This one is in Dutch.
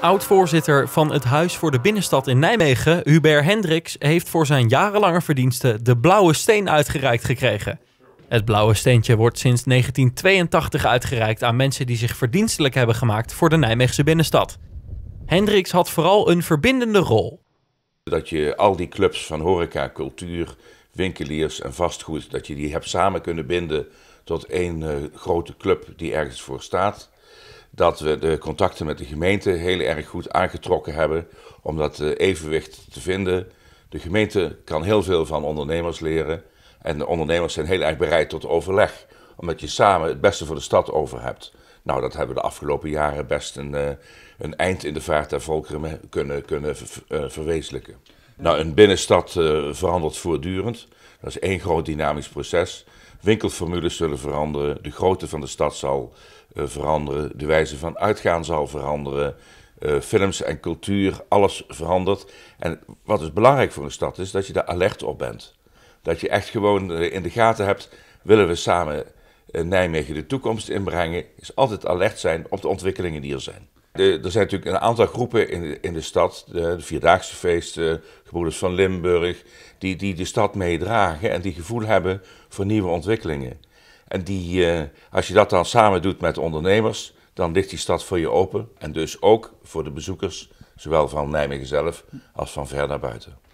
Oud-voorzitter van het Huis voor de Binnenstad in Nijmegen, Hubert Hendricks, heeft voor zijn jarenlange verdiensten de Blauwe Steen uitgereikt gekregen. Het Blauwe Steentje wordt sinds 1982 uitgereikt aan mensen die zich verdienstelijk hebben gemaakt voor de Nijmeegse binnenstad. Hendricks had vooral een verbindende rol. Dat je al die clubs van horeca, cultuur, winkeliers en vastgoed, dat je die hebt samen kunnen binden tot één eh, grote club die ergens voor staat dat we de contacten met de gemeente heel erg goed aangetrokken hebben om dat eh, evenwicht te vinden. De gemeente kan heel veel van ondernemers leren en de ondernemers zijn heel erg bereid tot overleg, omdat je samen het beste voor de stad over hebt. Nou, dat hebben we de afgelopen jaren best een, eh, een eind in de vaart der volkeren kunnen, kunnen eh, verwezenlijken. Nou, een binnenstad verandert voortdurend. Dat is één groot dynamisch proces winkelformules zullen veranderen, de grootte van de stad zal eh, veranderen, de wijze van uitgaan zal veranderen, eh, films en cultuur, alles verandert. En wat is dus belangrijk voor een stad is, dat je daar alert op bent. Dat je echt gewoon eh, in de gaten hebt, willen we samen Nijmegen de toekomst inbrengen, is altijd alert zijn op de ontwikkelingen die er zijn er zijn natuurlijk een aantal groepen in de, in de stad, de, de Vierdaagse Feesten, Gebroeders van Limburg, die, die de stad meedragen en die gevoel hebben voor nieuwe ontwikkelingen. En die, eh, als je dat dan samen doet met ondernemers, dan ligt die stad voor je open en dus ook voor de bezoekers, zowel van Nijmegen zelf als van ver naar buiten.